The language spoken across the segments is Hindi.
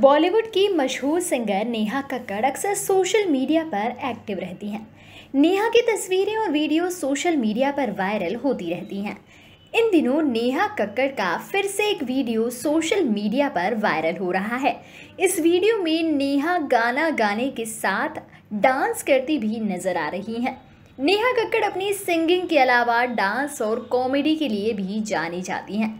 बॉलीवुड की मशहूर सिंगर नेहा कक्कड़ अक्सर सोशल मीडिया पर एक्टिव रहती हैं नेहा की तस्वीरें और वीडियो सोशल मीडिया पर वायरल होती रहती हैं इन दिनों नेहा कक्कड़ का फिर से एक वीडियो सोशल मीडिया पर वायरल हो रहा है इस वीडियो में नेहा गाना गाने के साथ डांस करती भी नजर आ रही हैं नेहा कक्कड़ अपनी सिंगिंग के अलावा डांस और कॉमेडी के लिए भी जानी जाती हैं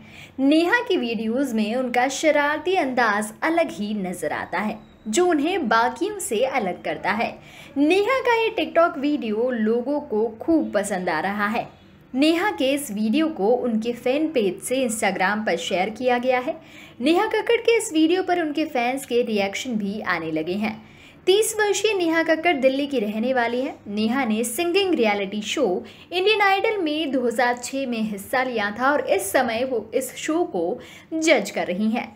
नेहा की वीडियोस में उनका शरारती अंदाज अलग ही नज़र आता है जो उन्हें बाकियों से अलग करता है नेहा का ये टिकटॉक वीडियो लोगों को खूब पसंद आ रहा है नेहा के इस वीडियो को उनके फैन पेज से इंस्टाग्राम पर शेयर किया गया है नेहा कक्कड़ के इस वीडियो पर उनके फैंस के रिएक्शन भी आने लगे हैं तीस वर्षीय नेहा कक्कर दिल्ली की रहने वाली है नेहा ने singing reality show Indian Idol में 2006 में हिस्सा लिया था और इस समय वो इस शो को जज कर रही हैं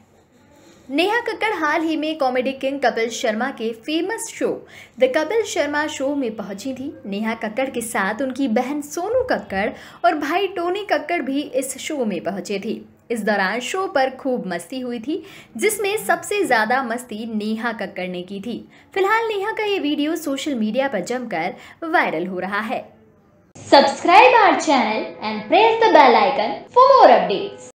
नेहा कक्कड़ हाल ही में कॉमेडी किंग कपिल शर्मा के famous show the Kapil Sharma show में पहुंची थी नेहा कक्कड़ के साथ उनकी बहन सोनू कक्कड़ और भाई टोनी कक्कड़ भी इस शो में पहुंचे थे इस दौरान शो पर खूब मस्ती हुई थी जिसमें सबसे ज़्यादा मस्ती नेहा कक्कर ने की थी फिलहाल नेहा का ये वीडियो सोशल मीडिया पर जमकर वायरल हो रहा है subscribe our channel and press the bell icon for more updates